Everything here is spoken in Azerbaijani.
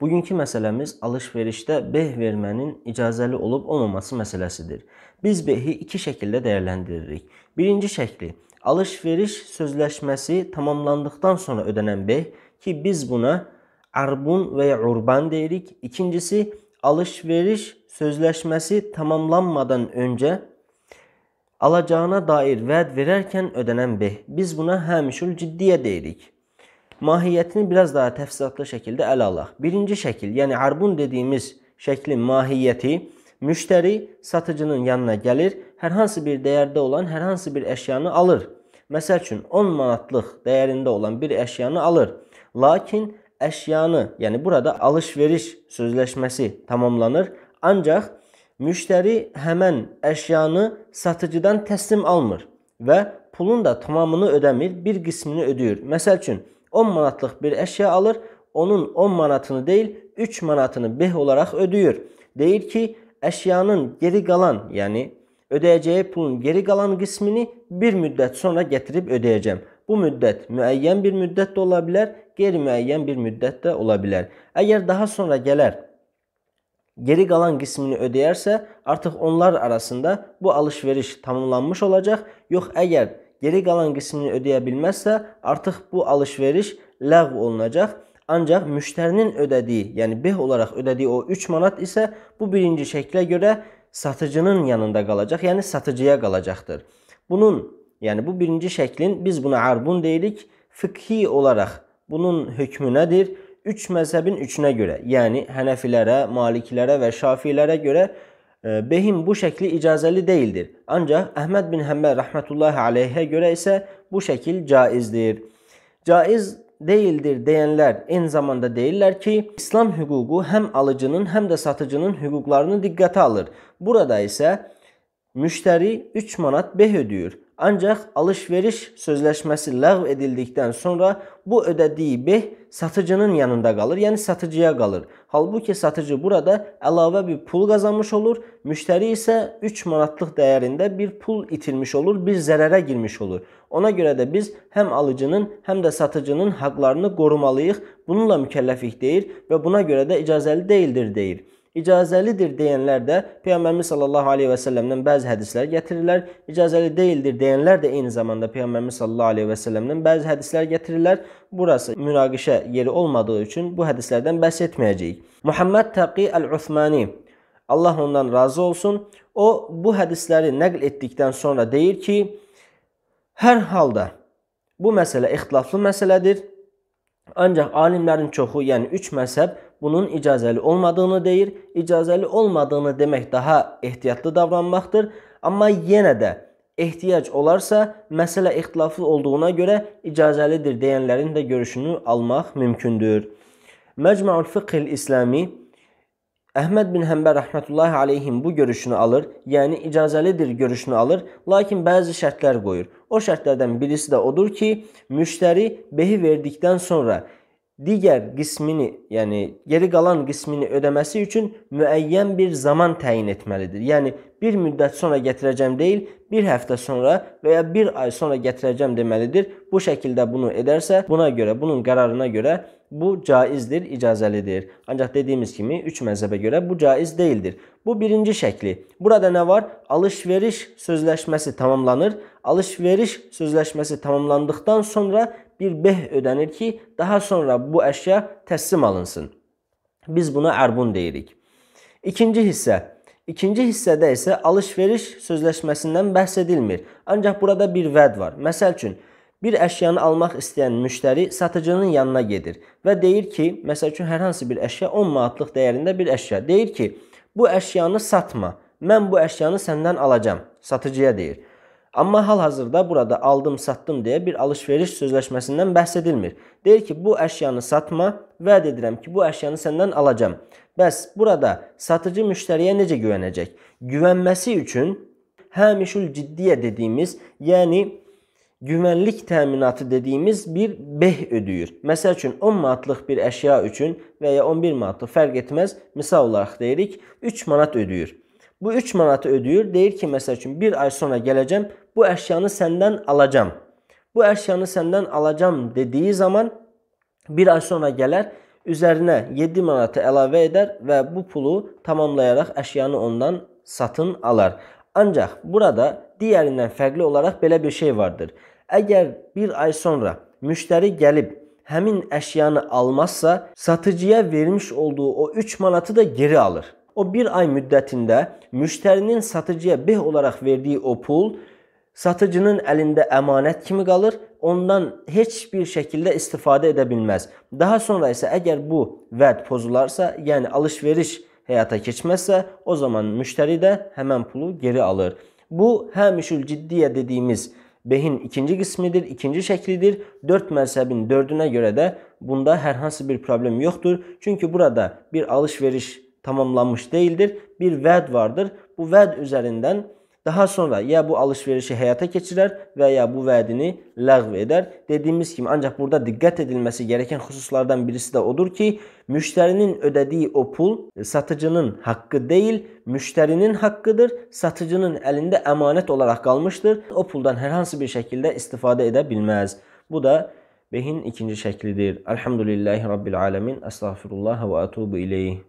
Bugünkü məsələmiz alış-verişdə beh vermənin icazəli olub-olmaması məsələsidir. Biz behi iki şəkildə dəyərləndiririk. Birinci şəkli alış-veriş sözləşməsi tamamlandıqdan sonra ödənən beh ki, biz buna arbun və ya urban deyirik. İkincisi alış-veriş sözləşməsi tamamlanmadan öncə alacağına dair vəd verərkən ödənən beh. Biz buna həmişül ciddiyə deyirik. Mahiyyətini biraz daha təfsilatlı şəkildə ələ alaq. Birinci şəkil, yəni arbun dediyimiz şəklin mahiyyəti müştəri satıcının yanına gəlir, hər hansı bir dəyərdə olan hər hansı bir əşyanı alır. Məsəl üçün 10 manatlıq dəyərində olan bir əşyanı alır. Lakin əşyanı, yəni burada alış-veriş sözləşməsi tamamlanır. Ancaq müştəri həmin əşyanı satıcıdan təslim almır və pulun da tamamını ödəmir, bir qismini ödəyir. Məsəl üçün 10 manatlıq bir əşya alır, onun 10 manatını deyil, 3 manatını beh olaraq ödəyir. Deyir ki, əşyanın geri qalan, yəni ödəyəcəyi pulun geri qalan qismini bir müddət sonra gətirib ödəyəcəm. Bu müddət müəyyən bir müddət də ola bilər, qeyri-müəyyən bir müddət də ola bilər. Əgər daha sonra gələr geri qalan qismini ödəyərsə, artıq onlar arasında bu alış-veriş tamamlanmış olacaq. Yox, əgər geri qalan qismini ödəyə bilməzsə, artıq bu alış-veriş ləğv olunacaq. Ancaq müştərinin ödədiyi, yəni beh olaraq ödədiyi o 3 manat isə bu birinci şəklə görə satıcının yanında qalacaq, yəni satıcıya qalacaqdır. Bunun, yəni bu birinci şəklin biz buna arbun deyirik. Fıqhi olaraq bunun hökmü nədir? 3 məzhəbin üçünə görə, yəni Hənəfilərə, Malikilərə və Şafiilərə görə Behin bu şəkli icazəli deyildir. Ancaq Əhməd bin Həmbəl rəhmətullahi aleyhə görə isə bu şəkil caizdir. Caiz deyildir deyənlər eyni zamanda deyirlər ki, İslam hüququ həm alıcının, həm də satıcının hüquqlarını diqqətə alır. Burada isə müştəri 3 manat beh ödəyir. Ancaq alış-veriş sözləşməsi ləğv edildikdən sonra bu ödədiyi beh satıcının yanında qalır, yəni satıcıya qalır. Halbuki satıcı burada əlavə bir pul qazanmış olur, müştəri isə 3 manatlıq dəyərində bir pul itirmiş olur, bir zərərə girmiş olur. Ona görə də biz həm alıcının, həm də satıcının haqqlarını qorumalıyıq. Bununla mükəlləfik deyir və buna görə də icazəli deyildir deyir icazəlidir deyənlər də Peyğəmbərimiz sallallahu alayhi və səlləmdən bəzi hədislər gətirirlər. İcazəli deyildir deyənlər də eyni zamanda Peyğəmbərimiz sallallahu alayhi və səlləmdən bəzi hədislər gətirirlər. Burası münaqişə yeri olmadığı üçün bu hədislərdən bəhs etməyəcəyik. Muhammed Taqi Əl-Uthmani Allah ondan razı olsun. O bu hədisləri nəql etdikdən sonra deyir ki, hər halda bu məsələ ixtilaflı məsələdir Ancaq alimlərin çoxu, yəni 3 məzhəb bunun icazəli olmadığını deyir. İcazəli olmadığını demək daha ehtiyatlı davranmaqdır. Amma yenə də ehtiyac olarsa, məsələ ixtilaflı olduğuna görə icazəlidir deyənlərin də görüşünü almaq mümkündür. Məcmuul Fiqhil İslami Əhməd bin Həmbər rəhmətullahi aleyhin bu görüşünü alır, yəni icazəlidir görüşünü alır, lakin bəzi şərtlər qoyur. O şərtlərdən birisi də odur ki, müştəri behi verdikdən sonra digər qismini, yəni geri qalan qismini ödəməsi üçün müəyyən bir zaman təyin etməlidir. Yəni bir müddət sonra gətirəcəm deyil, bir həftə sonra və ya bir ay sonra gətirəcəm deməlidir. Bu şəkildə bunu edərsə, buna görə, bunun qərarına görə bu caizdir, icazəlidir. Ancaq dediyimiz kimi 3 məzhəbə görə bu caiz deyildir. Bu birinci şəkli. Burada nə var? Alış-veriş sözləşməsi tamamlanır. Alış-veriş sözləşməsi tamamlandıqdan sonra bir beh ödənir ki, daha sonra bu əşya təslim alınsın. Biz buna ərbun deyirik. İkinci hissə. İkinci hissədə isə alış-veriş sözləşməsindən bəhs edilmir. Ancaq burada bir vəd var. Məsəl üçün, bir əşyanı almaq istəyən müştəri satıcının yanına gedir və deyir ki, məsəl üçün hər hansı bir əşya 10 manatlıq dəyərində bir əşya. Deyir ki, bu əşyanı satma. Mən bu əşyanı səndən alacağam. Satıcıya deyir. Amma hal-hazırda burada aldım, satdım deyə bir alış-veriş sözləşməsindən bəhs edilmir. Deyir ki, bu əşyanı satma, vəd edirəm ki, bu əşyanı səndən alacam. Bəs burada satıcı müştəriyə necə güvənəcək? Güvənməsi üçün həmişül ciddiyə dediyimiz, yəni güvənlik təminatı dediyimiz bir beh ödəyir. Məsəl üçün 10 manatlıq bir əşya üçün və ya 11 manatlıq fərq etməz. Misal olaraq deyirik 3 manat ödəyir. Bu 3 manatı ödəyir. Deyir ki, məsəl üçün bir ay sonra gələcəm, bu əşyanı səndən alacam. Bu əşyanı səndən alacam dediyi zaman bir ay sonra gələr, üzərinə 7 manatı əlavə edər və bu pulu tamamlayaraq əşyanı ondan satın alar. Ancaq burada digərindən fərqli olaraq belə bir şey vardır. Əgər bir ay sonra müştəri gəlib həmin əşyanı almazsa, satıcıya vermiş olduğu o 3 manatı da geri alır. O bir ay müddətində müştərinin satıcıya beh olaraq verdiyi o pul satıcının əlində əmanət kimi qalır, ondan heç bir şəkildə istifadə edə bilməz. Daha sonra isə əgər bu vəd pozularsa, yəni alış-veriş həyata keçməzsə, o zaman müştəri də həmin pulu geri alır. Bu həmişül ciddiyə dediyimiz behin ikinci qismidir, ikinci şəklidir. 4 məzhəbin 4-ünə görə də bunda hər hansı bir problem yoxdur. Çünki burada bir alış-veriş tamamlanmış değildir. Bir vəd vardır. Bu vəd üzərindən daha sonra ya bu alışverişi həyata keçirər və ya bu vədini ləğv edər. Dediyimiz kimi ancaq burada diqqət edilməsi gərəkən xüsuslardan birisi də odur ki, müştərinin ödədiyi o pul satıcının haqqı deyil, müştərinin haqqıdır. Satıcının əlində əmanət olaraq qalmışdır. O puldan hər hansı bir şəkildə istifadə edə bilməz. Bu da behin ikinci şəklidir. Elhamdülillahi rabbil alamin. Estağfirullah və etubu ileyh.